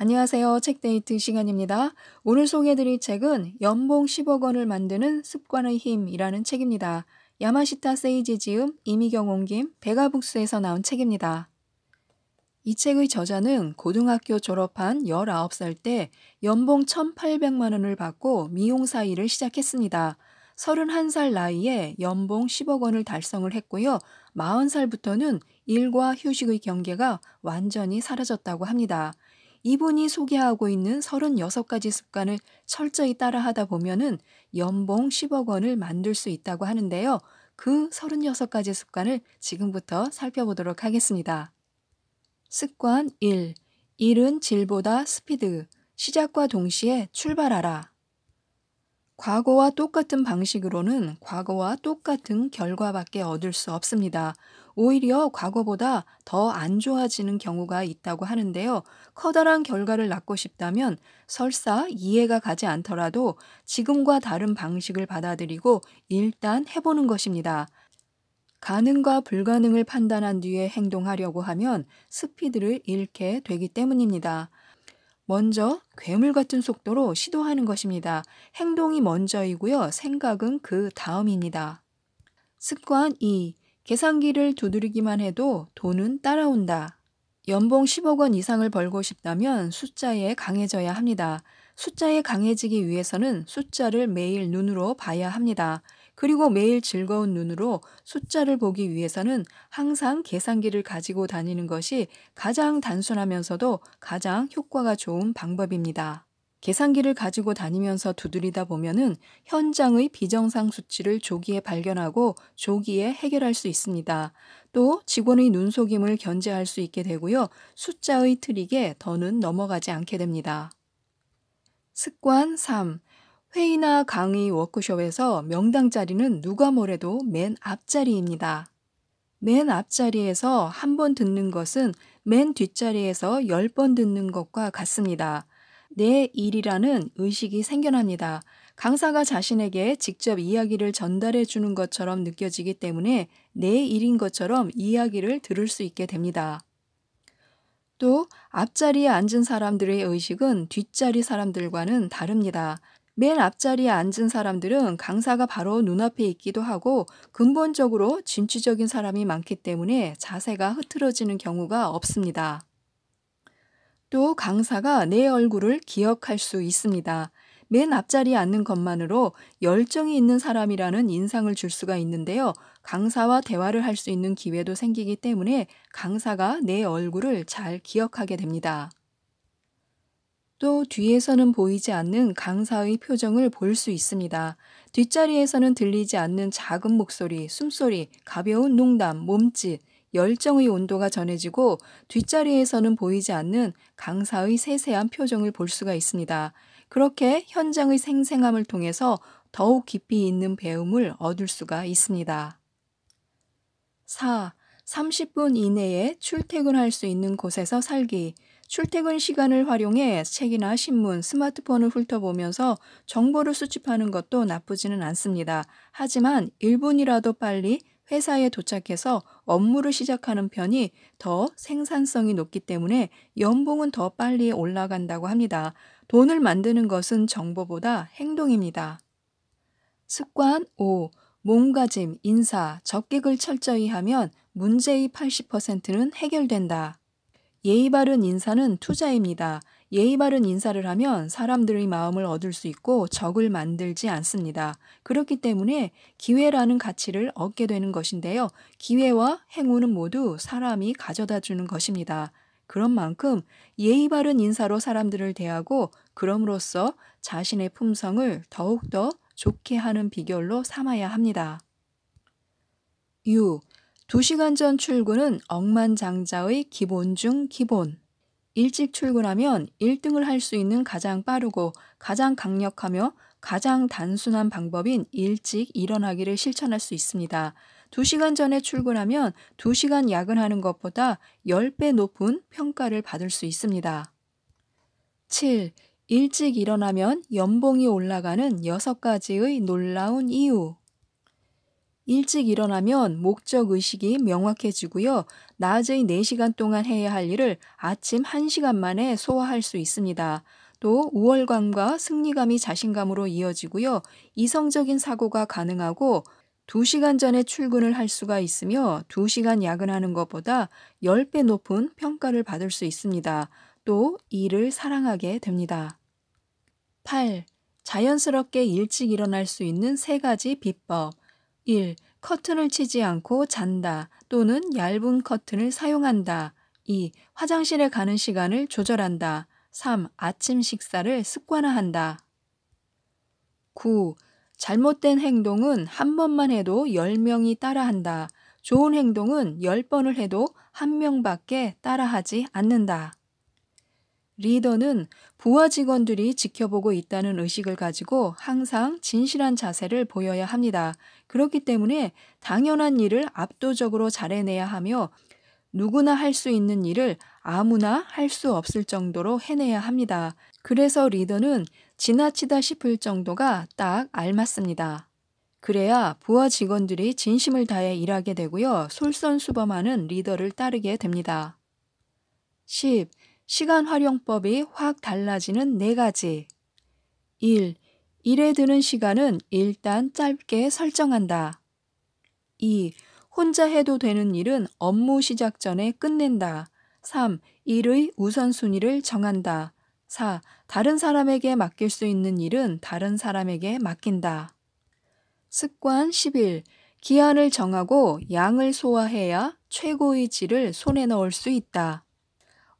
안녕하세요. 책데이트 시간입니다. 오늘 소개해드릴 책은 연봉 10억 원을 만드는 습관의 힘이라는 책입니다. 야마시타 세이지지음, 이미경 옹김, 베가북스에서 나온 책입니다. 이 책의 저자는 고등학교 졸업한 19살 때 연봉 1,800만 원을 받고 미용사 일을 시작했습니다. 31살 나이에 연봉 10억 원을 달성을 했고요. 40살부터는 일과 휴식의 경계가 완전히 사라졌다고 합니다. 이분이 소개하고 있는 36가지 습관을 철저히 따라 하다 보면은 연봉 10억 원을 만들 수 있다고 하는데요. 그 36가지 습관을 지금부터 살펴보도록 하겠습니다. 습관 1. 일은 질보다 스피드. 시작과 동시에 출발하라. 과거와 똑같은 방식으로는 과거와 똑같은 결과밖에 얻을 수 없습니다. 오히려 과거보다 더 안 좋아지는 경우가 있다고 하는데요. 커다란 결과를 낳고 싶다면 설사 이해가 가지 않더라도 지금과 다른 방식을 받아들이고 일단 해보는 것입니다. 가능과 불가능을 판단한 뒤에 행동하려고 하면 스피드를 잃게 되기 때문입니다. 먼저 괴물 같은 속도로 시도하는 것입니다. 행동이 먼저이고요. 생각은 그 다음입니다. 습관 2. 계산기를 두드리기만 해도 돈은 따라온다. 연봉 10억 원 이상을 벌고 싶다면 숫자에 강해져야 합니다. 숫자에 강해지기 위해서는 숫자를 매일 눈으로 봐야 합니다. 그리고 매일 즐거운 눈으로 숫자를 보기 위해서는 항상 계산기를 가지고 다니는 것이 가장 단순하면서도 가장 효과가 좋은 방법입니다. 계산기를 가지고 다니면서 두드리다 보면은 현장의 비정상 수치를 조기에 발견하고 조기에 해결할 수 있습니다. 또 직원의 눈속임을 견제할 수 있게 되고요. 숫자의 트릭에 더는 넘어가지 않게 됩니다. 습관 3. 회의나 강의 워크숍에서 명당 자리는 누가 뭐래도 맨 앞자리입니다. 맨 앞자리에서 한 번 듣는 것은 맨 뒷자리에서 열 번 듣는 것과 같습니다. 내 일이라는 의식이 생겨납니다. 강사가 자신에게 직접 이야기를 전달해 주는 것처럼 느껴지기 때문에 내 일인 것처럼 이야기를 들을 수 있게 됩니다. 또 앞자리에 앉은 사람들의 의식은 뒷자리 사람들과는 다릅니다. 맨 앞자리에 앉은 사람들은 강사가 바로 눈앞에 있기도 하고 근본적으로 진취적인 사람이 많기 때문에 자세가 흐트러지는 경우가 없습니다. 또 강사가 내 얼굴을 기억할 수 있습니다. 맨 앞자리에 앉는 것만으로 열정이 있는 사람이라는 인상을 줄 수가 있는데요. 강사와 대화를 할 수 있는 기회도 생기기 때문에 강사가 내 얼굴을 잘 기억하게 됩니다. 또 뒤에서는 보이지 않는 강사의 표정을 볼 수 있습니다. 뒷자리에서는 들리지 않는 작은 목소리, 숨소리, 가벼운 농담, 몸짓, 열정의 온도가 전해지고 뒷자리에서는 보이지 않는 강사의 세세한 표정을 볼 수가 있습니다. 그렇게 현장의 생생함을 통해서 더욱 깊이 있는 배움을 얻을 수가 있습니다. 4. 30분 이내에 출퇴근할 수 있는 곳에서 살기. 출퇴근 시간을 활용해 책이나 신문, 스마트폰을 훑어보면서 정보를 수집하는 것도 나쁘지는 않습니다. 하지만 1분이라도 빨리 회사에 도착해서 업무를 시작하는 편이 더 생산성이 높기 때문에 연봉은 더 빨리 올라간다고 합니다. 돈을 만드는 것은 정보보다 행동입니다. 습관 5. 몸가짐, 인사, 적객을 철저히 하면 문제의 80%는 해결된다. 예의 바른 인사는 투자입니다. 예의 바른 인사를 하면 사람들의 마음을 얻을 수 있고 적을 만들지 않습니다. 그렇기 때문에 기회라는 가치를 얻게 되는 것인데요. 기회와 행운은 모두 사람이 가져다 주는 것입니다. 그런 만큼 예의 바른 인사로 사람들을 대하고 그럼으로써 자신의 품성을 더욱더 좋게 하는 비결로 삼아야 합니다. 6. 2시간 전 출근은 억만장자의 기본 중 기본. 일찍 출근하면 1등을 할 수 있는 가장 빠르고 가장 강력하며 가장 단순한 방법인 일찍 일어나기를 실천할 수 있습니다. 2시간 전에 출근하면 2시간 야근하는 것보다 10배 높은 평가를 받을 수 있습니다. 7. 일찍 일어나면 연봉이 올라가는 6가지의 놀라운 이유 일찍 일어나면 목적 의식이 명확해지고요. 낮의 4시간 동안 해야 할 일을 아침 1시간 만에 소화할 수 있습니다. 또 우월감과 승리감이 자신감으로 이어지고요. 이성적인 사고가 가능하고 2시간 전에 출근을 할 수가 있으며 2시간 야근하는 것보다 10배 높은 평가를 받을 수 있습니다. 또 일을 사랑하게 됩니다. 8. 자연스럽게 일찍 일어날 수 있는 세 가지 비법. 1. 커튼을 치지 않고 잔다 또는 얇은 커튼을 사용한다. 2. 화장실에 가는 시간을 조절한다. 3. 아침 식사를 습관화한다. 9. 잘못된 행동은 한 번만 해도 10명이 따라한다. 좋은 행동은 10번을 해도 한명밖에 따라하지 않는다. 리더는 부하 직원들이 지켜보고 있다는 의식을 가지고 항상 진실한 자세를 보여야 합니다. 그렇기 때문에 당연한 일을 압도적으로 잘해내야 하며 누구나 할 수 있는 일을 아무나 할 수 없을 정도로 해내야 합니다. 그래서 리더는 지나치다 싶을 정도가 딱 알맞습니다. 그래야 부하 직원들이 진심을 다해 일하게 되고요. 솔선수범하는 리더를 따르게 됩니다. 10. 시간 활용법이 확 달라지는 네 가지. 1. 일에 드는 시간은 일단 짧게 설정한다. 2. 혼자 해도 되는 일은 업무 시작 전에 끝낸다. 3. 일의 우선순위를 정한다. 4. 다른 사람에게 맡길 수 있는 일은 다른 사람에게 맡긴다. 습관 11. 기한을 정하고 양을 소화해야 최고의 질을 손에 넣을 수 있다.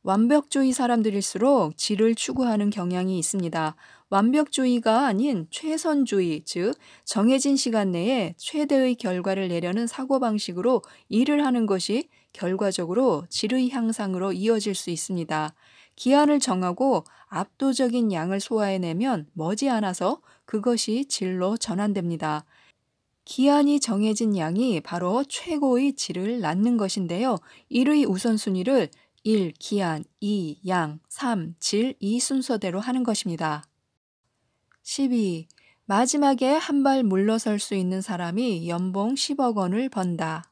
완벽주의 사람들일수록 질을 추구하는 경향이 있습니다. 완벽주의가 아닌 최선주의, 즉 정해진 시간 내에 최대의 결과를 내려는 사고방식으로 일을 하는 것이 결과적으로 질의 향상으로 이어질 수 있습니다. 기한을 정하고 압도적인 양을 소화해내면 머지않아서 그것이 질로 전환됩니다. 기한이 정해진 양이 바로 최고의 질을 낳는 것인데요. 일의 우선순위를 1. 기한 2. 양 3. 질이 순서대로 하는 것입니다. 12. 마지막에 한 발 물러설 수 있는 사람이 연봉 10억 원을 번다.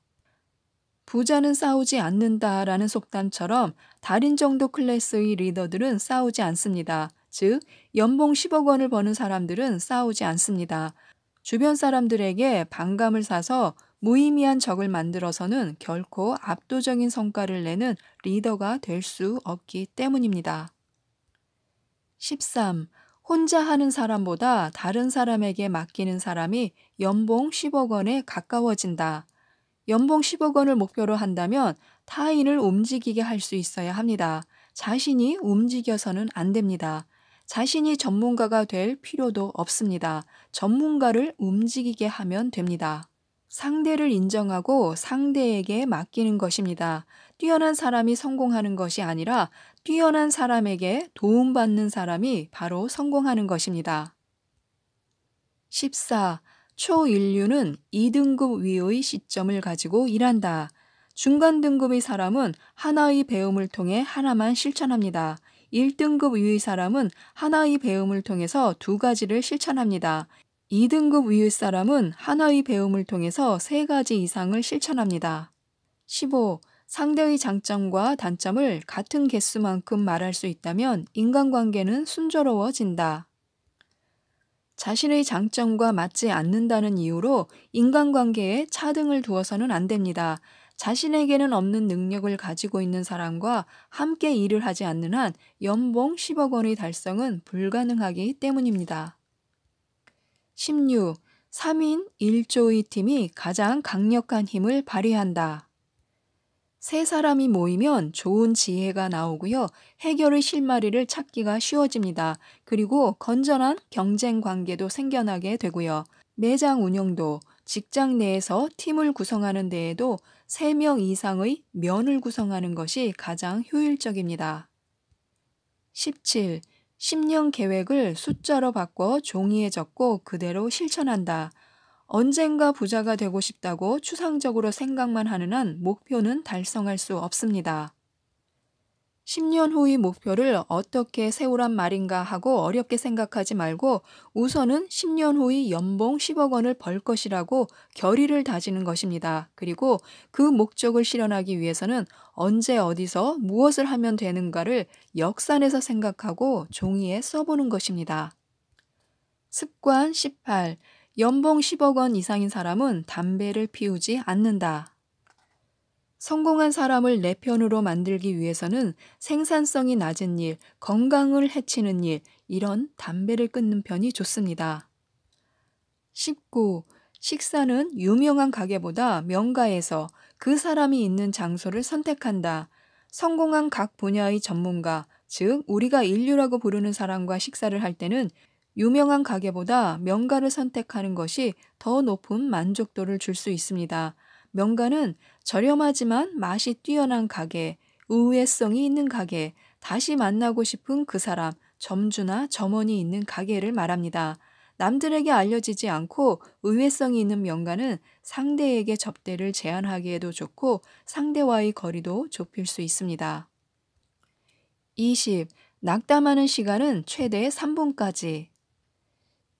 부자는 싸우지 않는다라는 속담처럼 달인 정도 클래스의 리더들은 싸우지 않습니다. 즉, 연봉 10억 원을 버는 사람들은 싸우지 않습니다. 주변 사람들에게 반감을 사서 무의미한 적을 만들어서는 결코 압도적인 성과를 내는 리더가 될 수 없기 때문입니다. 13. 혼자 하는 사람보다 다른 사람에게 맡기는 사람이 연봉 10억 원에 가까워진다. 연봉 10억 원을 목표로 한다면 타인을 움직이게 할 수 있어야 합니다. 자신이 움직여서는 안 됩니다. 자신이 전문가가 될 필요도 없습니다. 전문가를 움직이게 하면 됩니다. 상대를 인정하고 상대에게 맡기는 것입니다. 뛰어난 사람이 성공하는 것이 아니라 뛰어난 사람에게 도움받는 사람이 바로 성공하는 것입니다. 14. 초인류는 2등급 위의 시점을 가지고 일한다. 중간 등급의 사람은 하나의 배움을 통해 하나만 실천합니다. 1등급 위의 사람은 하나의 배움을 통해서 두 가지를 실천합니다. 2등급 위의 사람은 하나의 배움을 통해서 3 가지 이상을 실천합니다. 15. 상대의 장점과 단점을 같은 개수만큼 말할 수 있다면 인간관계는 순조로워진다. 자신의 장점과 맞지 않는다는 이유로 인간관계에 차등을 두어서는 안 됩니다. 자신에게는 없는 능력을 가지고 있는 사람과 함께 일을 하지 않는 한 연봉 10억 원의 달성은 불가능하기 때문입니다. 16. 3인 1조의 팀이 가장 강력한 힘을 발휘한다. 세 사람이 모이면 좋은 지혜가 나오고요. 해결의 실마리를 찾기가 쉬워집니다. 그리고 건전한 경쟁 관계도 생겨나게 되고요. 매장 운영도 직장 내에서 팀을 구성하는 데에도 3명 이상의 면을 구성하는 것이 가장 효율적입니다. 17. 10년 계획을 숫자로 바꿔 종이에 적고 그대로 실천한다. 언젠가 부자가 되고 싶다고 추상적으로 생각만 하는 한 목표는 달성할 수 없습니다. 10년 후의 목표를 어떻게 세우란 말인가 하고 어렵게 생각하지 말고 우선은 10년 후의 연봉 10억 원을 벌 것이라고 결의를 다지는 것입니다. 그리고 그 목적을 실현하기 위해서는 언제 어디서 무엇을 하면 되는가를 역산해서 생각하고 종이에 써보는 것입니다. 습관 18. 연봉 10억 원 이상인 사람은 담배를 피우지 않는다. 성공한 사람을 내 편으로 만들기 위해서는 생산성이 낮은 일, 건강을 해치는 일, 이런 담배를 끊는 편이 좋습니다. 19. 식사는 유명한 가게보다 명가에서 그 사람이 있는 장소를 선택한다. 성공한 각 분야의 전문가, 즉 우리가 인류라고 부르는 사람과 식사를 할 때는 유명한 가게보다 명가를 선택하는 것이 더 높은 만족도를 줄 수 있습니다. 명가는 저렴하지만 맛이 뛰어난 가게, 의외성이 있는 가게, 다시 만나고 싶은 그 사람, 점주나 점원이 있는 가게를 말합니다. 남들에게 알려지지 않고 의외성이 있는 명가는 상대에게 접대를 제한하기에도 좋고 상대와의 거리도 좁힐 수 있습니다. 20. 낙담하는 시간은 최대 3분까지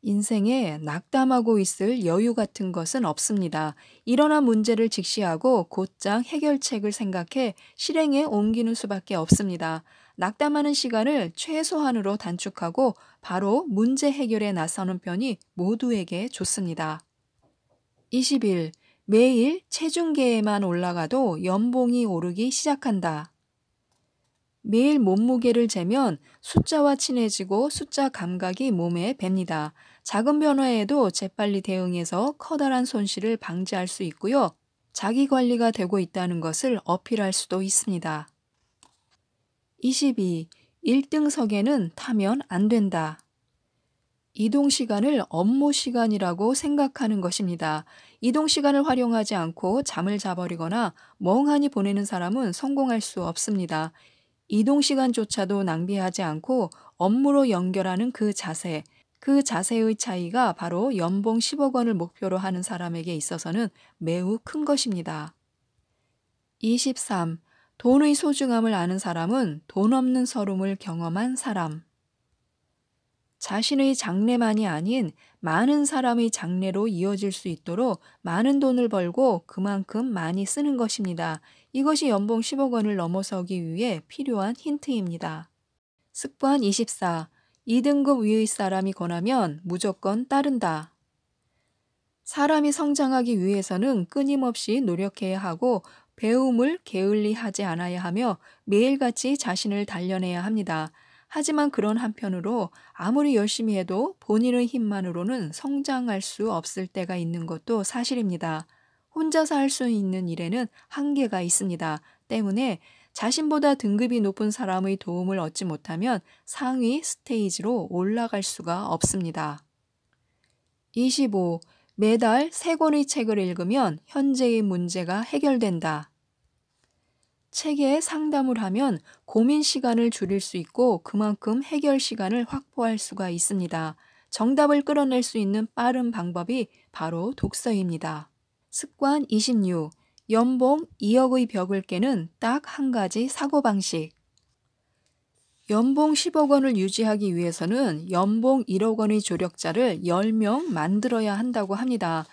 인생에 낙담하고 있을 여유 같은 것은 없습니다. 일어난 문제를 직시하고 곧장 해결책을 생각해 실행에 옮기는 수밖에 없습니다. 낙담하는 시간을 최소한으로 단축하고 바로 문제 해결에 나서는 편이 모두에게 좋습니다. 20일 매일 체중계에만 올라가도 연봉이 오르기 시작한다. 매일 몸무게를 재면 숫자와 친해지고 숫자 감각이 몸에 뱄니다. 작은 변화에도 재빨리 대응해서 커다란 손실을 방지할 수 있고요. 자기 관리가 되고 있다는 것을 어필할 수도 있습니다. 22. 1등석에는 타면 안 된다. 이동 시간을 업무 시간이라고 생각하는 것입니다. 이동 시간을 활용하지 않고 잠을 자버리거나 멍하니 보내는 사람은 성공할 수 없습니다. 이동 시간조차도 낭비하지 않고 업무로 연결하는 그 자세, 그 자세의 차이가 바로 연봉 10억 원을 목표로 하는 사람에게 있어서는 매우 큰 것입니다. 23. 돈의 소중함을 아는 사람은 돈 없는 서름을 경험한 사람. 자신의 장래만이 아닌 많은 사람의 장래로 이어질 수 있도록 많은 돈을 벌고 그만큼 많이 쓰는 것입니다. 이것이 연봉 10억 원을 넘어서기 위해 필요한 힌트입니다. 습관 24. 2등급 위의 사람이 권하면 무조건 따른다. 사람이 성장하기 위해서는 끊임없이 노력해야 하고 배움을 게을리하지 않아야 하며 매일같이 자신을 단련해야 합니다. 하지만 그런 한편으로 아무리 열심히 해도 본인의 힘만으로는 성장할 수 없을 때가 있는 것도 사실입니다. 혼자서 할 수 있는 일에는 한계가 있습니다. 때문에 자신보다 등급이 높은 사람의 도움을 얻지 못하면 상위 스테이지로 올라갈 수가 없습니다. 25. 매달 3권의 책을 읽으면 현재의 문제가 해결된다. 책에 상담을 하면 고민 시간을 줄일 수 있고 그만큼 해결 시간을 확보할 수가 있습니다. 정답을 끌어낼 수 있는 빠른 방법이 바로 독서입니다. 습관 26. 연봉 2억의 벽을 깨는 딱 한 가지 사고방식. 연봉 10억 원을 유지하기 위해서는 연봉 1억 원의 조력자를 10명 만들어야 한다고 합니다.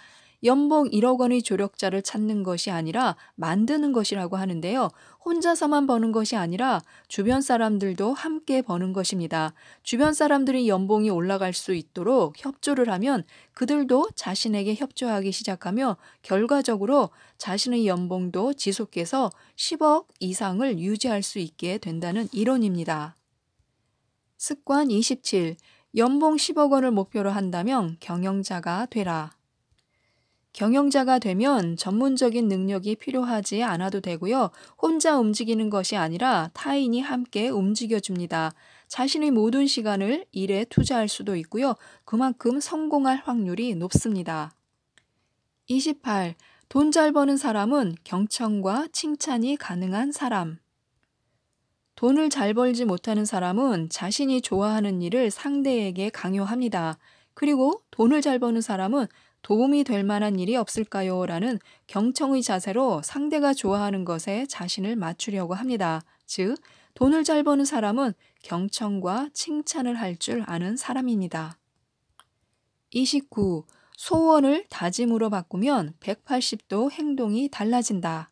연봉 1억 원의 조력자를 찾는 것이 아니라 만드는 것이라고 하는데요. 혼자서만 버는 것이 아니라 주변 사람들도 함께 버는 것입니다. 주변 사람들이 연봉이 올라갈 수 있도록 협조를 하면 그들도 자신에게 협조하기 시작하며 결과적으로 자신의 연봉도 지속해서 10억 이상을 유지할 수 있게 된다는 이론입니다. 습관 27. 연봉 10억 원을 목표로 한다면 경영자가 되라. 경영자가 되면 전문적인 능력이 필요하지 않아도 되고요. 혼자 움직이는 것이 아니라 타인이 함께 움직여줍니다. 자신의 모든 시간을 일에 투자할 수도 있고요. 그만큼 성공할 확률이 높습니다. 28. 돈 잘 버는 사람은 경청과 칭찬이 가능한 사람. 돈을 잘 벌지 못하는 사람은 자신이 좋아하는 일을 상대에게 강요합니다. 그리고 돈을 잘 버는 사람은 도움이 될 만한 일이 없을까요? 라는 경청의 자세로 상대가 좋아하는 것에 자신을 맞추려고 합니다. 즉, 돈을 잘 버는 사람은 경청과 칭찬을 할 줄 아는 사람입니다. 29. 소원을 다짐으로 바꾸면 180도 행동이 달라진다.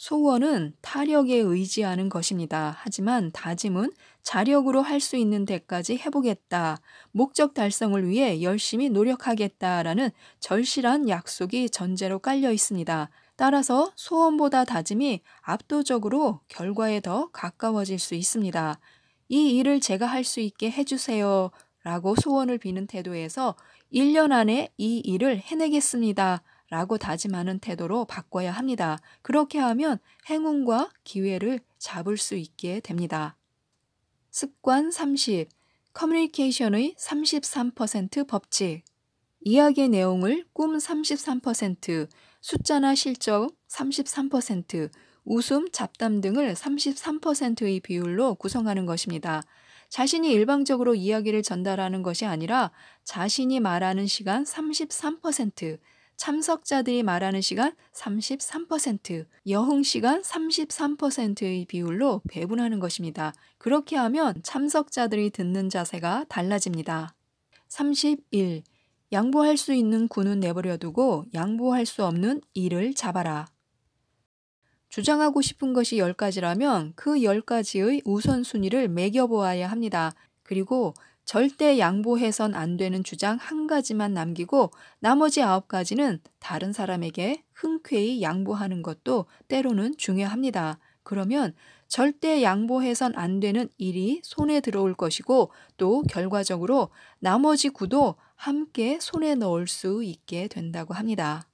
소원은 타력에 의지하는 것입니다. 하지만 다짐은 자력으로 할 수 있는 데까지 해보겠다, 목적 달성을 위해 열심히 노력하겠다라는 절실한 약속이 전제로 깔려 있습니다. 따라서 소원보다 다짐이 압도적으로 결과에 더 가까워질 수 있습니다. 이 일을 제가 할 수 있게 해주세요. 라고 소원을 비는 태도에서 1년 안에 이 일을 해내겠습니다. 라고 다짐하는 태도로 바꿔야 합니다. 그렇게 하면 행운과 기회를 잡을 수 있게 됩니다. 습관 30. 커뮤니케이션의 33% 법칙. 이야기의 내용을 꿈 33%, 숫자나 실적 33%, 웃음, 잡담 등을 33%의 비율로 구성하는 것입니다. 자신이 일방적으로 이야기를 전달하는 것이 아니라 자신이 말하는 시간 33%, 참석자들이 말하는 시간 33%, 여흥 시간 33%의 비율로 배분하는 것입니다. 그렇게 하면 참석자들이 듣는 자세가 달라집니다. 31. 양보할 수 있는 군은 내버려두고 양보할 수 없는 일을 잡아라. 주장하고 싶은 것이 10가지라면 그 10가지의 우선순위를 매겨보아야 합니다. 그리고 절대 양보해선 안 되는 주장 한 가지만 남기고 나머지 아홉 가지는 다른 사람에게 흔쾌히 양보하는 것도 때로는 중요합니다. 그러면 절대 양보해선 안 되는 일이 손에 들어올 것이고 또 결과적으로 나머지 구도 함께 손에 넣을 수 있게 된다고 합니다.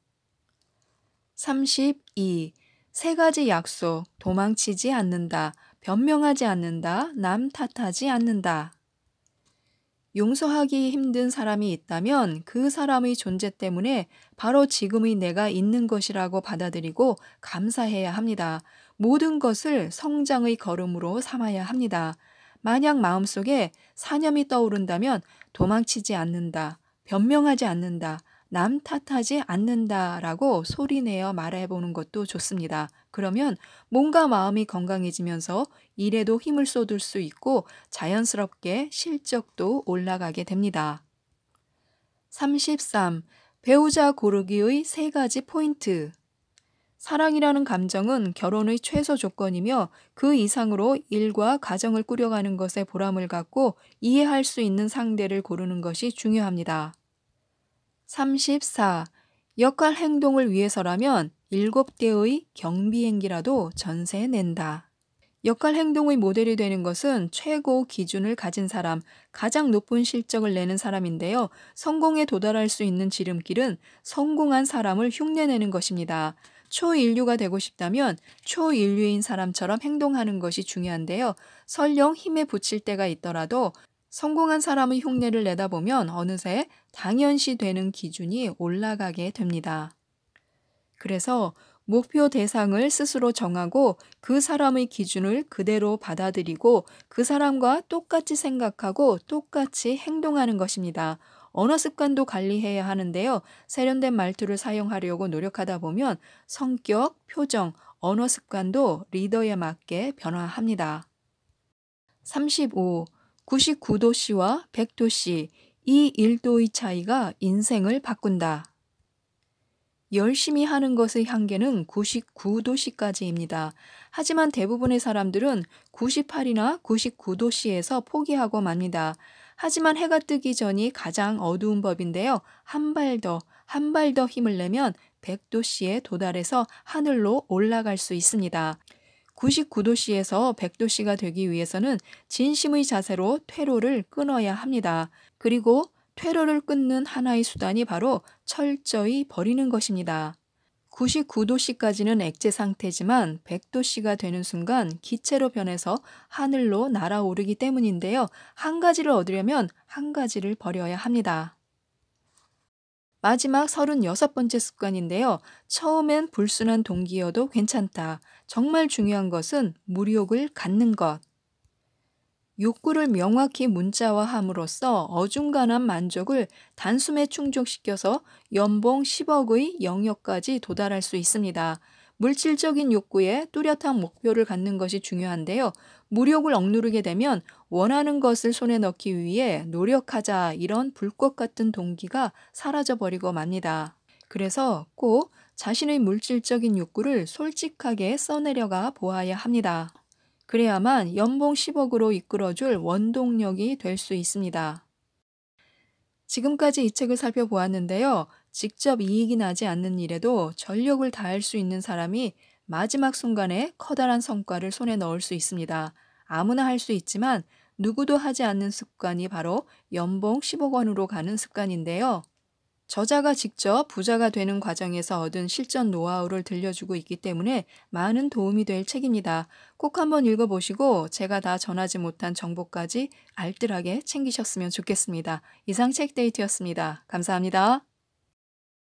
32. 세 가지 약속, 도망치지 않는다, 변명하지 않는다, 남 탓하지 않는다. 용서하기 힘든 사람이 있다면 그 사람의 존재 때문에 바로 지금의 내가 있는 것이라고 받아들이고 감사해야 합니다. 모든 것을 성장의 걸음으로 삼아야 합니다. 만약 마음속에 사념이 떠오른다면 도망치지 않는다, 변명하지 않는다, 남 탓하지 않는다라고 소리내어 말해보는 것도 좋습니다. 그러면 몸과 마음이 건강해지면서 일에도 힘을 쏟을 수 있고 자연스럽게 실적도 올라가게 됩니다. 33. 배우자 고르기의 세 가지 포인트. 사랑이라는 감정은 결혼의 최소 조건이며 그 이상으로 일과 가정을 꾸려가는 것에 보람을 갖고 이해할 수 있는 상대를 고르는 것이 중요합니다. 34. 역할 행동을 위해서라면 일곱 개의 경비행기라도 전세 낸다. 역할 행동의 모델이 되는 것은 최고 기준을 가진 사람, 가장 높은 실적을 내는 사람인데요. 성공에 도달할 수 있는 지름길은 성공한 사람을 흉내내는 것입니다. 초인류가 되고 싶다면 초인류인 사람처럼 행동하는 것이 중요한데요. 설령 힘에 붙일 때가 있더라도 성공한 사람의 흉내를 내다 보면 어느새 당연시 되는 기준이 올라가게 됩니다. 그래서 목표 대상을 스스로 정하고 그 사람의 기준을 그대로 받아들이고 그 사람과 똑같이 생각하고 똑같이 행동하는 것입니다. 언어 습관도 관리해야 하는데요. 세련된 말투를 사용하려고 노력하다 보면 성격, 표정, 언어 습관도 리더에 맞게 변화합니다. 35. 99도씨와 100도씨, 이 1도의 차이가 인생을 바꾼다. 열심히 하는 것의 한계는 99도씨까지입니다. 하지만 대부분의 사람들은 98이나 99도씨에서 포기하고 맙니다. 하지만 해가 뜨기 전이 가장 어두운 법인데요. 한 발 더, 한 발 더 힘을 내면 100도씨에 도달해서 하늘로 올라갈 수 있습니다. 99도씨에서 100도씨가 되기 위해서는 진심의 자세로 퇴로를 끊어야 합니다. 그리고 퇴로를 끊는 하나의 수단이 바로 철저히 버리는 것입니다. 99도씨까지는 액체 상태지만 100도씨가 되는 순간 기체로 변해서 하늘로 날아오르기 때문인데요. 한 가지를 얻으려면 한 가지를 버려야 합니다. 마지막 36번째 습관인데요. 처음엔 불순한 동기여도 괜찮다. 정말 중요한 것은 무력을 갖는 것. 욕구를 명확히 문자화함으로써 어중간한 만족을 단숨에 충족시켜서 연봉 10억의 영역까지 도달할 수 있습니다. 물질적인 욕구에 뚜렷한 목표를 갖는 것이 중요한데요. 무력을 억누르게 되면 원하는 것을 손에 넣기 위해 노력하자 이런 불꽃 같은 동기가 사라져버리고 맙니다. 그래서 꼭 자신의 물질적인 욕구를 솔직하게 써내려가 보아야 합니다. 그래야만 연봉 10억으로 이끌어줄 원동력이 될 수 있습니다. 지금까지 이 책을 살펴보았는데요. 직접 이익이 나지 않는 일에도 전력을 다할 수 있는 사람이 마지막 순간에 커다란 성과를 손에 넣을 수 있습니다. 아무나 할 수 있지만 누구도 하지 않는 습관이 바로 연봉 10억 원으로 가는 습관인데요. 저자가 직접 부자가 되는 과정에서 얻은 실전 노하우를 들려주고 있기 때문에 많은 도움이 될 책입니다. 꼭 한번 읽어보시고 제가 다 전하지 못한 정보까지 알뜰하게 챙기셨으면 좋겠습니다. 이상 책데이트였습니다. 감사합니다.